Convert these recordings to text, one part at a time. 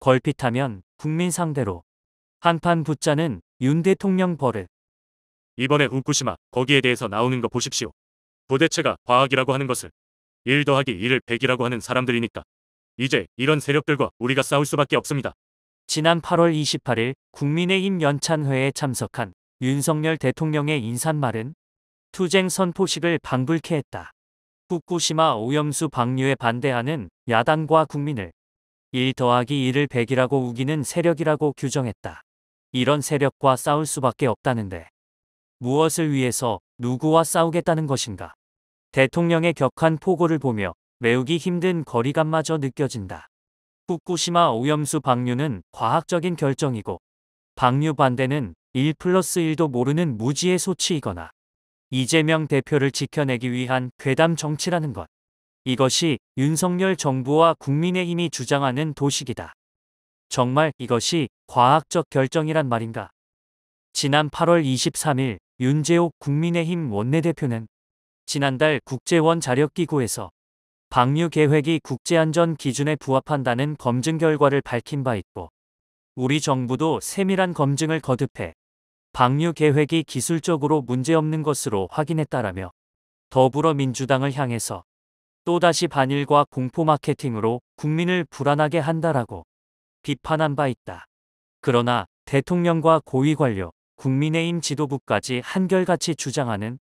걸핏하면 국민 상대로 한판 붙자는 윤 대통령 버릇. 이번에 후쿠시마 거기에 대해서 나오는 거 보십시오. 부대체가 과학이라고 하는 것을 1 더하기 1을 100이라고 하는 사람들이니까 이제 이런 세력들과 우리가 싸울 수밖에 없습니다. 지난 8월 28일 국민의힘 연찬회에 참석한 윤석열 대통령의 인사말은 투쟁 선포식을 방불케 했다. 후쿠시마 오염수 방류에 반대하는 야당과 국민을 1 더하기 1을 100이라고 우기는 세력이라고 규정했다. 이런 세력과 싸울 수밖에 없다는데. 무엇을 위해서 누구와 싸우겠다는 것인가? 대통령의 격한 포고를 보며 메우기 힘든 거리감마저 느껴진다. 후쿠시마 오염수 방류는 과학적인 결정이고 방류 반대는 1 플러스 1도 모르는 무지의 소치이거나 이재명 대표를 지켜내기 위한 괴담 정치라는 것. 이것이 윤석열 정부와 국민의힘이 주장하는 도식이다. 정말 이것이 과학적 결정이란 말인가? 지난 8월 23일 윤재옥 국민의힘 원내대표는 지난달 국제원 자력기구에서 방류 계획이 국제안전 기준에 부합한다는 검증 결과를 밝힌 바 있고 우리 정부도 세밀한 검증을 거듭해 방류 계획이 기술적으로 문제없는 것으로 확인했다라며 더불어민주당을 향해서 또다시 반일과 공포 마케팅으로 국민을 불안하게 한다라고 비판한 바 있다. 그러나 대통령과 고위 관료, 국민의힘 지도부까지 한결같이 주장하는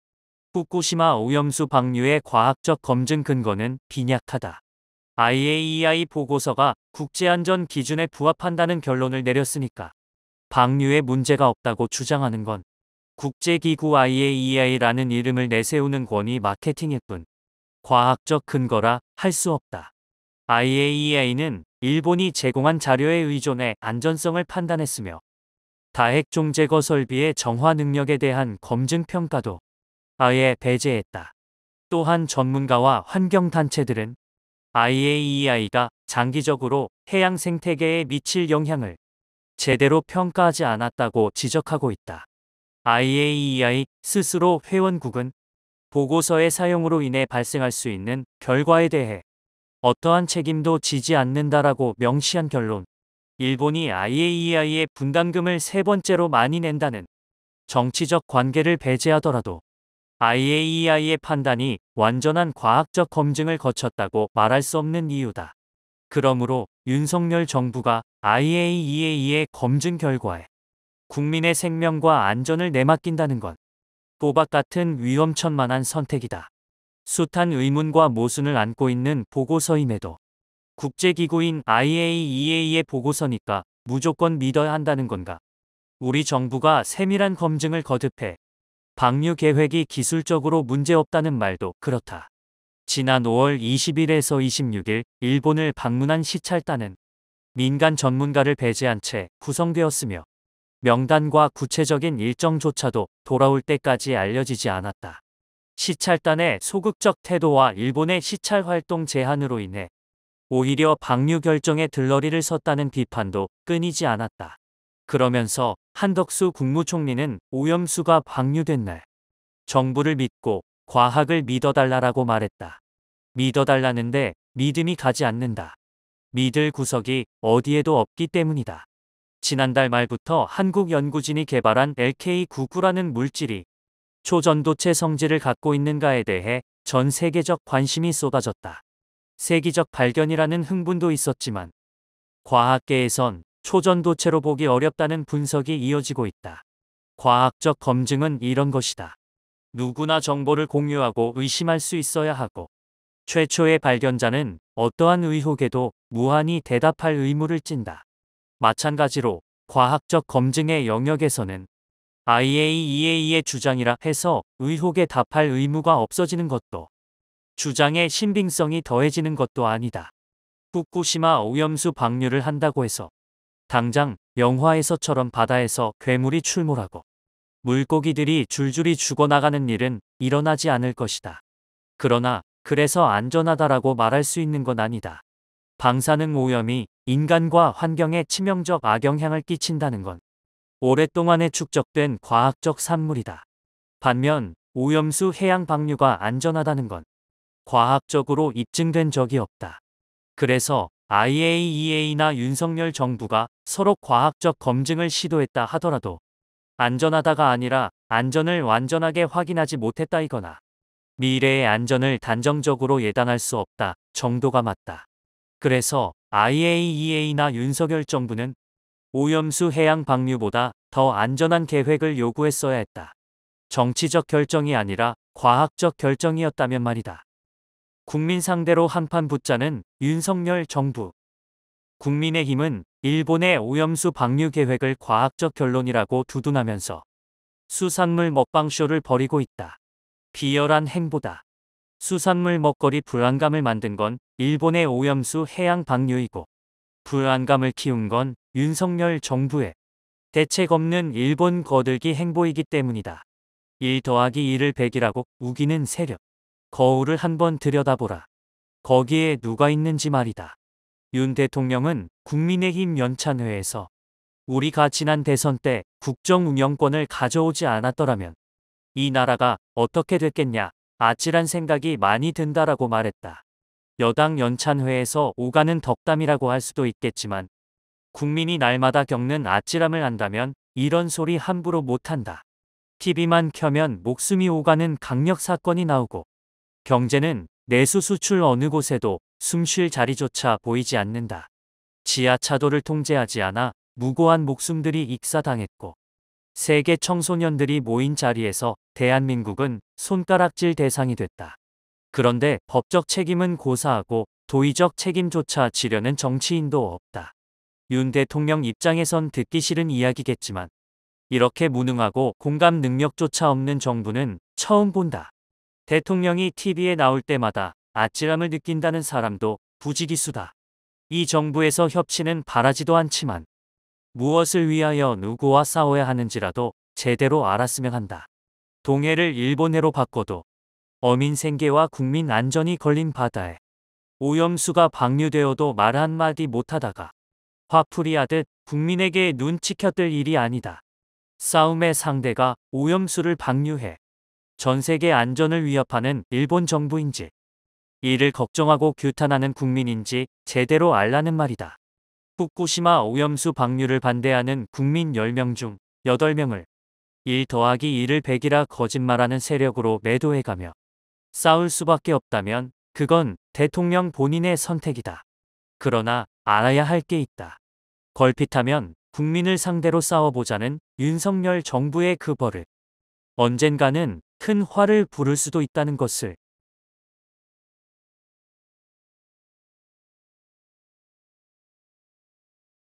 후쿠시마 오염수 방류의 과학적 검증 근거는 빈약하다. i a e a 보고서가 국제안전 기준에 부합한다는 결론을 내렸으니까 방류에 문제가 없다고 주장하는 건 국제기구 IAEA라는 이름을 내세우는 권위 마케팅일 뿐 과학적 근거라 할 수 없다. IAEA는 일본이 제공한 자료에 의존해 안전성을 판단했으며 다핵종 제거 설비의 정화 능력에 대한 검증 평가도 아예 배제했다. 또한 전문가와 환경단체들은 IAEA가 장기적으로 해양 생태계에 미칠 영향을 제대로 평가하지 않았다고 지적하고 있다. IAEA 스스로 회원국은 보고서의 사용으로 인해 발생할 수 있는 결과에 대해 어떠한 책임도 지지 않는다라고 명시한 결론. 일본이 IAEA의 분담금을 세 번째로 많이 낸다는 정치적 관계를 배제하더라도 IAEA의 판단이 완전한 과학적 검증을 거쳤다고 말할 수 없는 이유다. 그러므로 윤석열 정부가 IAEA의 검증 결과에 국민의 생명과 안전을 내맡긴다는 건 도박 같은 위험천만한 선택이다. 숱한 의문과 모순을 안고 있는 보고서임에도 국제기구인 IAEA의 보고서니까 무조건 믿어야 한다는 건가? 우리 정부가 세밀한 검증을 거듭해 방류 계획이 기술적으로 문제없다는 말도 그렇다. 지난 5월 20일에서 26일 일본을 방문한 시찰단은 민간 전문가를 배제한 채 구성되었으며 명단과 구체적인 일정조차도 돌아올 때까지 알려지지 않았다. 시찰단의 소극적 태도와 일본의 시찰 활동 제한으로 인해 오히려 방류 결정에 들러리를 섰다는 비판도 끊이지 않았다. 그러면서 한덕수 국무총리는 오염수가 방류된 날 정부를 믿고 과학을 믿어달라라고 말했다. 믿어달라는데 믿음이 가지 않는다. 믿을 구석이 어디에도 없기 때문이다. 지난달 말부터 한국 연구진이 개발한 LK99라는 물질이 초전도체 성질을 갖고 있는가에 대해 전 세계적 관심이 쏟아졌다. 세계적 발견이라는 흥분도 있었지만 과학계에선 초전도체로 보기 어렵다는 분석이 이어지고 있다. 과학적 검증은 이런 것이다. 누구나 정보를 공유하고 의심할 수 있어야 하고 최초의 발견자는 어떠한 의혹에도 무한히 대답할 의무를 찐다. 마찬가지로 과학적 검증의 영역에서는 IAEA의 주장이라 해서 의혹에 답할 의무가 없어지는 것도 주장의 신빙성이 더해지는 것도 아니다. 후쿠시마 오염수 방류를 한다고 해서 당장 영화에서처럼 바다에서 괴물이 출몰하고 물고기들이 줄줄이 죽어나가는 일은 일어나지 않을 것이다. 그러나 그래서 안전하다라고 말할 수 있는 건 아니다. 방사능 오염이 인간과 환경에 치명적 악영향을 끼친다는 건 오랫동안에 축적된 과학적 산물이다. 반면 오염수 해양 방류가 안전하다는 건 과학적으로 입증된 적이 없다. 그래서 IAEA나 윤석열 정부가 서로 과학적 검증을 시도했다 하더라도 안전하다가 아니라 안전을 완전하게 확인하지 못했다이거나 미래의 안전을 단정적으로 예단할 수 없다 정도가 맞다. 그래서 IAEA나 윤석열 정부는 오염수 해양 방류보다 더 안전한 계획을 요구했어야 했다. 정치적 결정이 아니라 과학적 결정이었다면 말이다. 국민 상대로 한판 붙자는 윤석열 정부. 국민의힘은 일본의 오염수 방류 계획을 과학적 결론이라고 두둔하면서 수산물 먹방쇼를 벌이고 있다. 비열한 행보다. 수산물 먹거리 불안감을 만든 건 일본의 오염수 해양 방류이고 불안감을 키운 건 윤석열 정부의 대책 없는 일본 거들기 행보이기 때문이다. 1 더하기 1을 100이라고 우기는 세력. 거울을 한번 들여다보라. 거기에 누가 있는지 말이다. 윤 대통령은 국민의힘 연찬회에서 우리가 지난 대선 때 국정 운영권을 가져오지 않았더라면 이 나라가 어떻게 됐겠냐 아찔한 생각이 많이 든다라고 말했다. 여당 연찬회에서 오가는 덕담이라고 할 수도 있겠지만 국민이 날마다 겪는 아찔함을 안다면 이런 소리 함부로 못한다. TV만 켜면 목숨이 오가는 강력 사건이 나오고 경제는 내수 수출 어느 곳에도 숨 쉴 자리조차 보이지 않는다. 지하차도를 통제하지 않아 무고한 목숨들이 익사당했고 세계 청소년들이 모인 자리에서 대한민국은 손가락질 대상이 됐다. 그런데 법적 책임은 고사하고 도의적 책임조차 지려는 정치인도 없다. 윤 대통령 입장에선 듣기 싫은 이야기겠지만 이렇게 무능하고 공감 능력조차 없는 정부는 처음 본다. 대통령이 TV에 나올 때마다 아찔함을 느낀다는 사람도 부지기수다. 이 정부에서 협치는 바라지도 않지만 무엇을 위하여 누구와 싸워야 하는지라도 제대로 알았으면 한다. 동해를 일본해로 바꿔도 어민 생계와 국민 안전이 걸린 바다에 오염수가 방류되어도 말 한마디 못하다가 화풀이하듯 국민에게 눈치켰들 일이 아니다. 싸움의 상대가 오염수를 방류해 전 세계 안전을 위협하는 일본 정부인지 이를 걱정하고 규탄하는 국민인지 제대로 알라는 말이다. 후쿠시마 오염수 방류를 반대하는 국민 10명 중 8명을 1 더하기 2을 100이라 거짓말하는 세력으로 매도해가며 싸울 수밖에 없다면 그건 대통령 본인의 선택이다. 그러나 알아야 할 게 있다. 걸핏하면 국민을 상대로 싸워보자는 윤석열 정부의 그 버릇. 언젠가는 큰 화를 부를 수도 있다는 것을.